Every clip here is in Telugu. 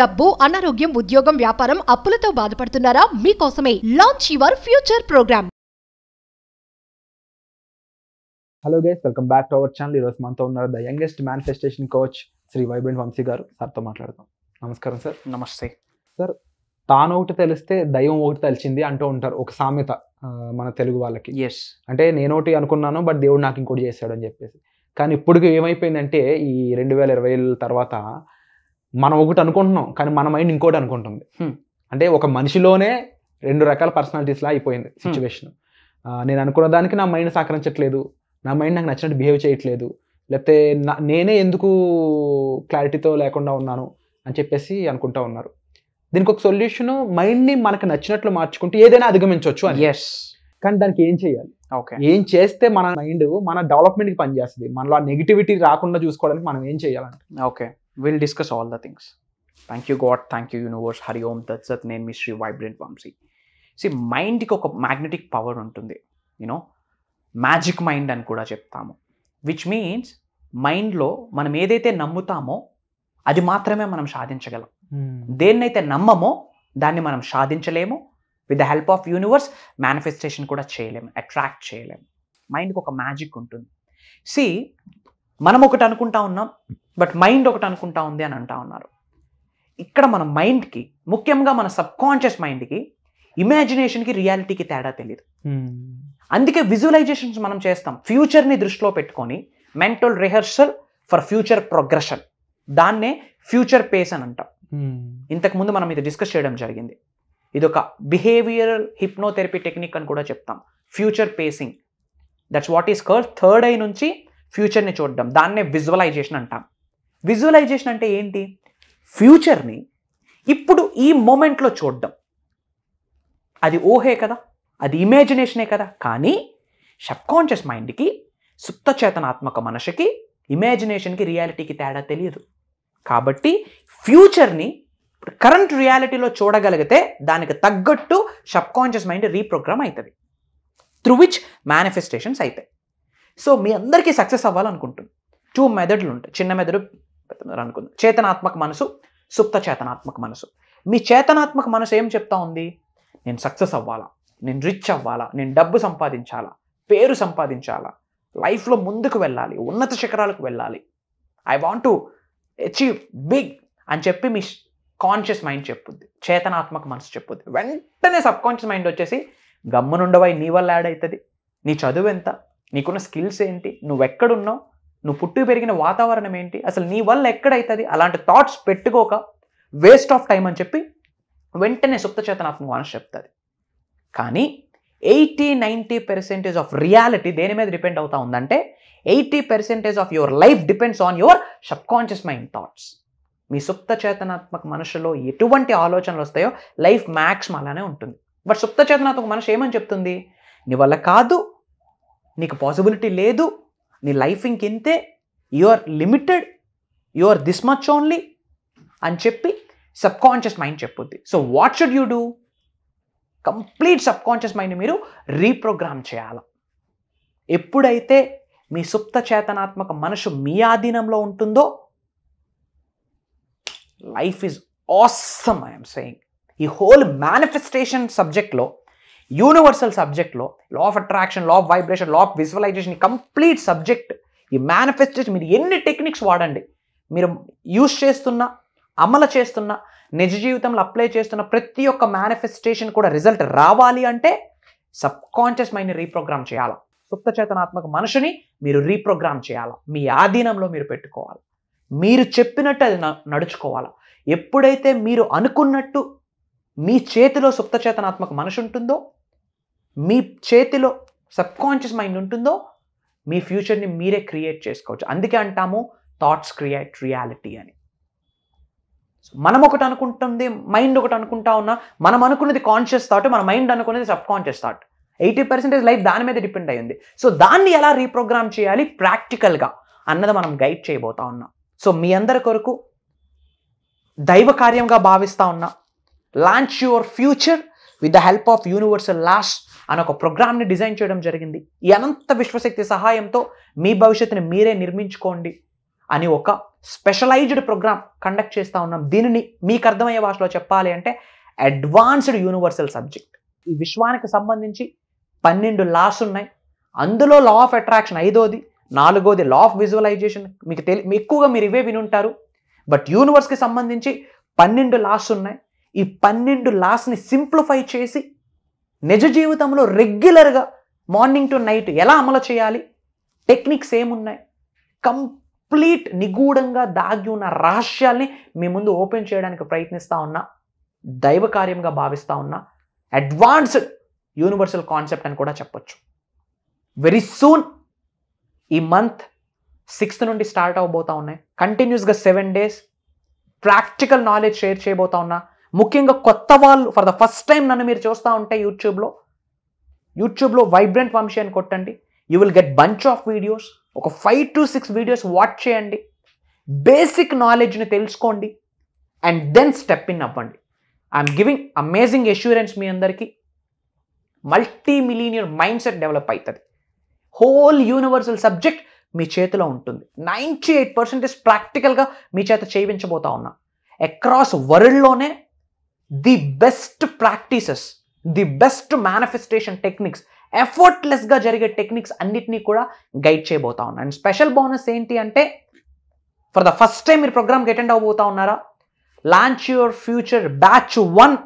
డబ్బు అనారోగ్యం ఉద్యోగం వ్యాపారం అప్పులతో బాధపడుతున్నారా మీకోసమే launch your future program hello guys welcome back to our channel ఈరోజు మనతో ఉన్నారు the youngest manifestation coach Shri vibrant Vamshi garu సార్తో మాట్లాడదాం నమస్కారం సార్ నమస్తే సార్ తాను ఒకటి తెలిస్తే దైవం ఒకటి తెలిసింది అంటూ ఉంటారు ఒక సామెత మన తెలుగు వాళ్ళకి ఎస్ అంటే నేను ఒకటి అనుకున్నాను బట్ దేవుడు నాకు ఇంకోటి చేశాడు అని చెప్పేసి కానీ ఇప్పుడు ఏమైపోయిందంటే ఈ రెండు వేల ఇరవై తర్వాత మనం ఒకటి అనుకుంటున్నాం కానీ మన మైండ్ ఇంకోటి అనుకుంటుంది అంటే ఒక మనిషిలోనే రెండు రకాల పర్సనాలిటీస్లా అయిపోయింది సిచ్యువేషన్ నేను అనుకున్న దానికి నా మైండ్ సహకరించట్లేదు నా మైండ్ నాకు నచ్చినట్టు బిహేవ్ చేయట్లేదు లేకపోతే నేనే ఎందుకు క్లారిటీతో లేకుండా ఉన్నాను అని చెప్పేసి అనుకుంటా ఉన్నారు దీనికి ఒక సొల్యూషన్ మైండ్ని మనకు నచ్చినట్లు మార్చుకుంటే ఏదైనా అధిగమించవచ్చు అని ఎస్ కానీ దానికి ఏం చేయాలి ఓకే ఏం చేస్తే మన మైండ్ మన డెవలప్మెంట్కి పనిచేస్తుంది మనలో నెగిటివిటీ రాకుండా చూసుకోవడానికి మనం ఏం చేయాలంటే okay will discuss all the things thank you God thank you universe Hari ఓం దత్సత్ నేను మీ శ్రీ వైబ్రెంట్ వంశీ సి మైండ్కి ఒక మ్యాగ్నెటిక్ పవర్ ఉంటుంది యూనో మ్యాజిక్ మైండ్ అని కూడా చెప్తాము విచ్ మీన్స్ మైండ్లో మనం ఏదైతే నమ్ముతామో అది మాత్రమే మనం సాధించగలం hmm. దేన్నైతే నమ్మమో దాన్ని మనం సాధించలేము with the help of universe manifestation కూడా చేయలేము అట్రాక్ట్ చేయలేము మైండ్కి ఒక మ్యాజిక్ ఉంటుంది సి మనం ఒకటి అనుకుంటా ఉన్నాం బట్ మైండ్ ఒకటి అనుకుంటా ఉంది అని అంటా ఉన్నారు ఇక్కడ మన మైండ్కి ముఖ్యంగా మన సబ్కాన్షియస్ మైండ్కి ఇమాజినేషన్కి రియాలిటీకి తేడా తెలియదు అందుకే విజువలైజేషన్స్ మనం చేస్తాం ఫ్యూచర్ని దృష్టిలో పెట్టుకొని mental rehearsal for future progression దాన్నే ఫ్యూచర్ పేస్ అని అంటాం ఇంతకుముందు మనం ఇది డిస్కస్ చేయడం జరిగింది ఇది ఒక బిహేవియరల్ హిప్నోథెరపీ టెక్నిక్ అని కూడా చెప్తాం future pacing that's what is కర్ థర్డ్ ఐ నుంచి ఫ్యూచర్ని చూడడం దాన్నే విజువలైజేషన్ అంటాం విజువలైజేషన్ అంటే ఏంటి ఫ్యూచర్ని ఇప్పుడు ఈ మూమెంట్లో చూడడం అది ఊహే కదా అది ఇమాజినేషనే కదా కానీ సబ్కాన్షియస్ మైండ్కి సుప్తచేతనాత్మక మనసుకి ఇమాజినేషన్కి రియాలిటీకి తేడా తెలియదు కాబట్టి ఫ్యూచర్ని కరెంట్ రియాలిటీలో చూడగలిగితే దానికి తగ్గట్టు సబ్కాన్షియస్ మైండ్ రీప్రోగ్రామ్ అవుతుంది త్రూ విచ్ మేనిఫెస్టేషన్స్ అవుతాయి సో మీ అందరికీ సక్సెస్ అవ్వాలనుకుంటుంది టూ మెథడ్లు ఉంటాయి చిన్న మెదడు పెద్ద మెదడు అనుకుంది చేతనాత్మక మనసు సుప్త చేతనాత్మక మనసు మీ చేతనాత్మక మనసు ఏం చెప్తా ఉంది నేను సక్సెస్ అవ్వాలా నేను రిచ్ అవ్వాలా నేను డబ్బు సంపాదించాలా పేరు సంపాదించాలా లైఫ్లో ముందుకు వెళ్ళాలి ఉన్నత శిఖరాలకు వెళ్ళాలి I want to achieve big అని చెప్పి మీ కాన్షియస్ మైండ్ చెప్పుద్ది చేతనాత్మక మనసు చెప్పుద్ది వెంటనే సబ్కాన్షియస్ మైండ్ వచ్చేసి గమ్మునుండవై నీ వల్ల యాడ్ అవుతుంది నీ చదువు ఎంత నీకున్న స్కిల్స్ ఏంటి నువ్వు ఎక్కడున్నావు నువ్వు పుట్టి పెరిగిన వాతావరణం ఏంటి అసలు నీ వల్ల ఎక్కడైతుంది అలాంటి థాట్స్ పెట్టుకోక వేస్ట్ ఆఫ్ టైం అని చెప్పి వెంటనే సుప్తచేతనాత్మ మనసు చెప్తుంది కానీ eighty ninety percentage of reality దేని మీద డిపెండ్ అవుతా ఉందంటే eighty percentage of your life depends on your subconscious mind thoughts మీ సుప్తచేతనాత్మక మనసులో ఎటువంటి ఆలోచనలు వస్తాయో లైఫ్ మ్యాక్స్ అలానే ఉంటుంది బట్ సుప్తచేతనాత్మక మనసు ఏమని చెప్తుంది నీ వల్ల కాదు నీకు పాసిబిలిటీ లేదు నీ లైఫ్ ఇంకెంతే you are limited you are this much only అని చెప్పి సబ్కాన్షియస్ మైండ్ చెప్పుద్ది so what should you do complete subconscious mind మీరు రీప్రోగ్రామ్ చేయాలి ఎప్పుడైతే మీ సుప్త చేతనాత్మక మనసు మీ ఆధీనంలో ఉంటుందో life is awesome I'm saying ఈ హోల్ మేనిఫెస్టేషన్ సబ్జెక్ట్లో యూనివర్సల్ సబ్జెక్ట్లో law of attraction law of vibration law of visualization complete subject ఈ మేనిఫెస్టేషన్ మీరు ఎన్ని టెక్నిక్స్ వాడండి మీరు యూస్ చేస్తున్న అమలు చేస్తున్న నిజ జీవితంలో అప్లై చేస్తున్న ప్రతి ఒక్క మేనిఫెస్టేషన్ కూడా రిజల్ట్ రావాలి అంటే సబ్ కాన్షియస్ మైండ్ని రీప్రోగ్రామ్ చేయాలి సుప్త చేతనాత్మక మనుషుని మీరు రీప్రోగ్రామ్ చేయాలి మీ ఆధీనంలో మీరు పెట్టుకోవాలి మీరు చెప్పినట్టు అది నడుచుకోవాలి ఎప్పుడైతే మీరు అనుకున్నట్టు మీ చేతిలో సుప్తచేతనాత్మక మనిషి ఉంటుందో మీ చేతిలో సబ్కాన్షియస్ మైండ్ ఉంటుందో మీ ఫ్యూచర్ని మీరే క్రియేట్ చేసుకోవచ్చు అందుకే అంటాము థాట్స్ క్రియేట్ రియాలిటీ అని మనం ఒకటి అనుకుంటుంది మైండ్ ఒకటి అనుకుంటా ఉన్నా మనం అనుకున్నది కాన్షియస్ థాట్ మన మైండ్ అనుకున్నది subconscious thought eighty percentage life దాని మీద డిపెండ్ అయ్యింది సో దాన్ని ఎలా రీప్రోగ్రామ్ చేయాలి ప్రాక్టికల్గా అన్నది మనం గైడ్ చేయబోతా ఉన్నాం సో మీ అందరి కొరకు దైవ కార్యంగా భావిస్తూ ఉన్నా launch your future with the help of universal laws అని ఒక ప్రోగ్రామ్ని డిజైన్ చేయడం జరిగింది ఈ అనంత విశ్వశక్తి సహాయంతో మీ భవిష్యత్తుని మీరే నిర్మించుకోండి అని ఒక స్పెషలైజ్డ్ ప్రోగ్రామ్ కండక్ట్ చేస్తూ ఉన్నాం దీనిని మీకు అర్థమయ్యే భాషలో చెప్పాలి అంటే అడ్వాన్స్డ్ యూనివర్సల్ సబ్జెక్ట్ ఈ విశ్వానికి సంబంధించి పన్నెండు లాస్ ఉన్నాయి అందులో లా ఆఫ్ అట్రాక్షన్ ఐదోది నాలుగోది లా ఆఫ్ విజువలైజేషన్ మీకు తెలి ఎక్కువగా మీరు ఇవే వినుంటారు బట్ యూనివర్స్కి సంబంధించి పన్నెండు లాస్ ఉన్నాయి ఈ పన్నెండు లాస్ని సింప్లిఫై చేసి నిజ జీవితంలో రెగ్యులర్గా మార్నింగ్ టు నైట్ ఎలా అమలు చేయాలి టెక్నిక్స్ ఏమున్నాయి కంప్లీట్ నిగూఢంగా దాగి ఉన్న రహస్యాల్ని మీ ముందు ఓపెన్ చేయడానికి ప్రయత్నిస్తూ ఉన్నా దైవ కార్యంగా భావిస్తూ ఉన్నా అడ్వాన్స్డ్ యూనివర్సల్ కాన్సెప్ట్ అని కూడా చెప్పొచ్చు వెరీ సూన్ ఈ మంత్ సిక్స్త్ నుండి స్టార్ట్ అవబోతా ఉన్నాయి కంటిన్యూస్గా seven days practical knowledge share చేయబోతా ఉన్నా ముఖ్యంగా కొత్త వాళ్ళు ఫర్ ద ఫస్ట్ టైం నన్ను మీరు చూస్తూ ఉంటే యూట్యూబ్లో యూట్యూబ్లో వైబ్రెంట్ వంశాన్ని కొట్టండి you will get bunch of videos ఒక five to six videos watch చేయండి బేసిక్ నాలెడ్జ్ని తెలుసుకోండి అండ్ దెన్ స్టెప్ ఇన్ అవ్వండి ఐఎమ్ గివింగ్ అమేజింగ్ ఎష్యూరెన్స్ మీ అందరికీ multi millionaire mind set develop అవుతుంది హోల్ యూనివర్సల్ సబ్జెక్ట్ మీ చేతిలో ఉంటుంది నైంటీ ఎయిట్ పర్సెంటేజ్ ప్రాక్టికల్గా మీ చేత చేయించబోతా ఉన్నా అక్రాస్ వరల్డ్లోనే the best practices the best manifestation techniques ఎఫర్ట్లెస్గా జరిగే టెక్నిక్స్ అన్నిటినీ కూడా గైడ్ చేయబోతా ఉన్నా అండ్ స్పెషల్ బోనస్ ఏంటి అంటే ఫర్ ద ఫస్ట్ టైం మీరు ప్రోగ్రామ్కి అటెండ్ అవ్వబోతా ఉన్నారా launch your future batch one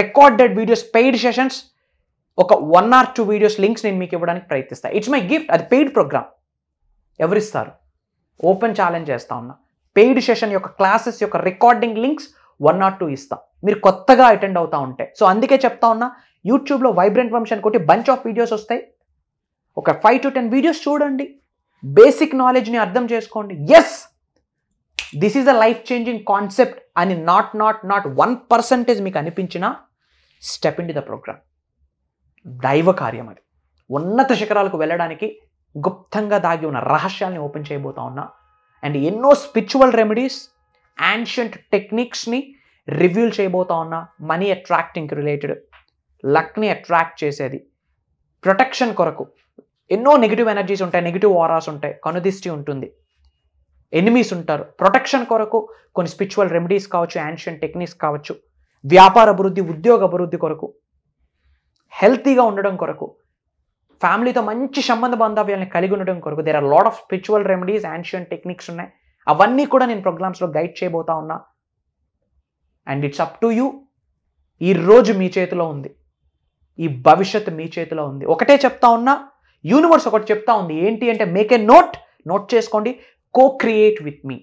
recorded videos paid sessions ఒక one or two videos links నేను మీకు ఇవ్వడానికి ప్రయత్నిస్తాను ఇట్స్ మై గిఫ్ట్ అది పెయిడ్ ప్రోగ్రామ్ ఎవరిస్తారు ఓపెన్ ఛాలెంజ్ చేస్తా ఉన్నా పెయిడ్ సెషన్ యొక్క క్లాసెస్ యొక్క recording links one or two ఇస్తాం మీరు కొత్తగా అటెండ్ అవుతూ ఉంటే సో అందుకే చెప్తా ఉన్నా యూట్యూబ్లో వైబ్రెంట్ వంశన్ కొట్టి బంచ్ ఆఫ్ వీడియోస్ వస్తాయి ఒక ఫైవ్ టు టెన్ వీడియోస్ చూడండి బేసిక్ నాలెడ్జ్ని అర్థం చేసుకోండి yes this is a life changing concept అని not not not one percentage మీకు అనిపించిన step in the the program దైవ కార్యం అది ఉన్నత శిఖరాలకు వెళ్ళడానికి గుప్తంగా దాగి ఉన్న రహస్యాల్ని ఓపెన్ చేయబోతా ఉన్నా అండ్ ఎన్నో స్పిరిచువల్ రెమెడీస్ యాన్షియంట్ టెక్నిక్స్ని రివ్యూల్ చేయబోతా ఉన్న మనీ అట్రాక్టింగ్కి రిలేటెడ్ లక్ని అట్రాక్ట్ చేసేది ప్రొటెక్షన్ కొరకు ఎన్నో నెగిటివ్ ఎనర్జీస్ ఉంటాయి నెగిటివ్ ఆరాస్ ఉంటాయి కనుదిష్టి ఉంటుంది ఎనిమీస్ ఉంటారు ప్రొటెక్షన్ కొరకు కొన్ని స్పిరిచువల్ రెమెడీస్ కావచ్చు యాన్షియన్ టెక్నిక్స్ కావచ్చు వ్యాపార అభివృద్ధి ఉద్యోగ అభివృద్ధి కొరకు హెల్తీగా ఉండడం కొరకు ఫ్యామిలీతో మంచి సంబంధ బాంధవ్యాలను కలిగి ఉండడం కొరకు there are lot of spiritual remedies ancient techniques ఉన్నాయి అవన్నీ కూడా నేను ప్రోగ్రామ్స్లో గైడ్ చేయబోతా ఉన్నా and it's up to you ఈరోజు మీ చేతిలో ఉంది ఈ భవిష్యత్ మీ చేతిలో ఉంది ఒకటే చెప్తా ఉన్నా యూనివర్స్ ఒకటి చెప్తా ఉంది ఏంటి అంటే మేక్ ఏ నోట్ నోట్ చేసుకోండి కో క్రియేట్ విత్ మీ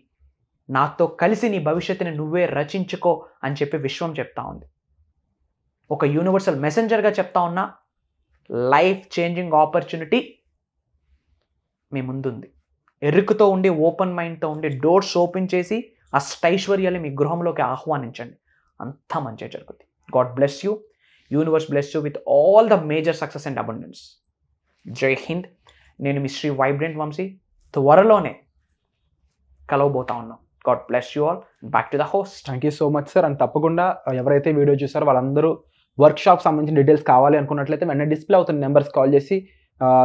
నాతో కలిసి నీ భవిష్యత్తుని నువ్వే రచించుకో అని చెప్పి విశ్వం చెప్తా ఉంది ఒక యూనివర్సల్ మెసెంజర్గా చెప్తా ఉన్నా లైఫ్ చేంజింగ్ ఆపర్చునిటీ మీ ముందుంది ఎరుకుతో ఉండి ఓపెన్ మైండ్తో ఉండి డోర్స్ ఓపెన్ చేసి అష్టైశ్వర్యాలు మీ గృహంలోకి ఆహ్వానించండి అంత మంచి జరుగుతుంది God bless you universe bless you with all the major success and abundance Jai Hind నేను మీ శ్రీ వైబ్రెంట్ వంశీ త్వరలోనే కలవబోతా ఉన్నాం God bless you all back to the host thank you so much sir and తప్పకుండా ఎవరైతే వీడియో చూసారో వాళ్ళందరూ వర్క్షాప్ సంబంధించిన డీటెయిల్స్ కావాలి అనుకున్నట్లయితే వెంటనే డిస్ప్లే అవుతున్న నెంబర్స్ కాల్ చేసి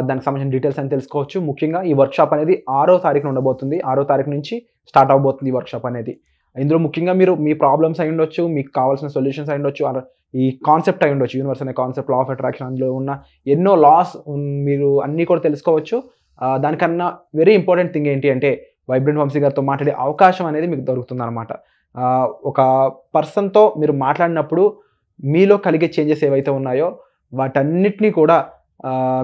దానికి సంబంధించిన డీటెయిల్స్ అని తెలుసుకోవచ్చు ముఖ్యంగా ఈ వర్క్షాప్ అనేది ఆరో తారీఖున ఉండబోతుంది ఆరో తారీఖు నుంచి స్టార్ట్ అవ్వబోతుంది ఈ వర్క్షాప్ అనేది ఇందులో ముఖ్యంగా మీరు మీ ప్రాబ్లమ్స్ అయి ఉండొచ్చు మీకు కావాల్సిన సొల్యూషన్స్ అయి ఉండొచ్చు ఈ కాన్సెప్ట్ అయి ఉండొచ్చు యూనివర్స్ అనే కాన్సెప్ట్ లా ఆఫ్ అట్రాక్షన్ అందులో ఉన్న ఎన్నో లాస్ మీరు అన్నీ కూడా తెలుసుకోవచ్చు దానికన్నా వెరీ ఇంపార్టెంట్ థింగ్ ఏంటి అంటే వైబ్రెంట్ వంశీ గారితో మాట్లాడే అవకాశం అనేది మీకు దొరుకుతుంది అనమాట ఒక పర్సన్తో మీరు మాట్లాడినప్పుడు మీలో కలిగే చేంజెస్ ఏవైతే ఉన్నాయో వాటన్నిటినీ కూడా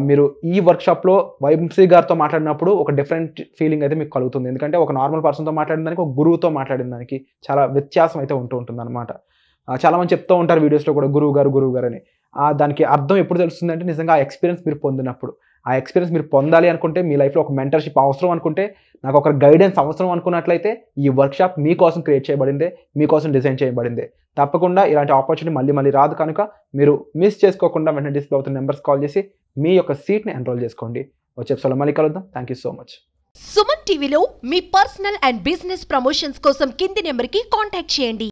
మీరు ఈ వర్క్షాప్లో వైంశ్రీ గారితో మాట్లాడినప్పుడు ఒక డిఫరెంట్ ఫీలింగ్ అయితే మీకు కలుగుతుంది ఎందుకంటే ఒక నార్మల్ పర్సన్తో మాట్లాడిన దానికి ఒక గురువుతో మాట్లాడిన దానికి చాలా వ్యత్యాసం అయితే ఉంటూ ఉంటుంది అనమాట చాలామంది చెప్తూ ఉంటారు వీడియోస్లో కూడా గురువు గారు గురువు గారు అని దానికి అర్థం ఎప్పుడు తెలుస్తుందంటే నిజంగా ఆ ఎక్స్పీరియన్స్ మీరు పొందినప్పుడు ఆ ఎక్స్పీరియన్స్ మీరు పొందాలి అనుకుంటే మీ లైఫ్లో ఒక మెంటర్షిప్ అవసరం అనుకుంటే నాకు ఒక గైడెన్స్ అవసరం అనుకున్నట్లయితే ఈ వర్క్షాప్ మీకోసం క్రియేట్ చేయబడిందే మీకోసం డిజైన్ చేయబడిందే తప్పకుండా ఇలాంటి ఆపర్చునిటీ మళ్ళీ మళ్ళీ రాదు కనుక మీరు మిస్ చేసుకోకుండా వెంటనే డిస్ప్లే అవుతున్న నెంబర్స్ కాల్ చేసి మీ యొక్క సీట్ని ఎన్రోల్ చేసుకోండి వచ్చే సో మళ్ళీ కలుద్దాం thank you so much Suman టీవీలో మీ పర్సనల్ అండ్ బిజినెస్ ప్రమోషన్స్ కోసం కింది నెంబర్కి కాంటాక్ట్ చేయండి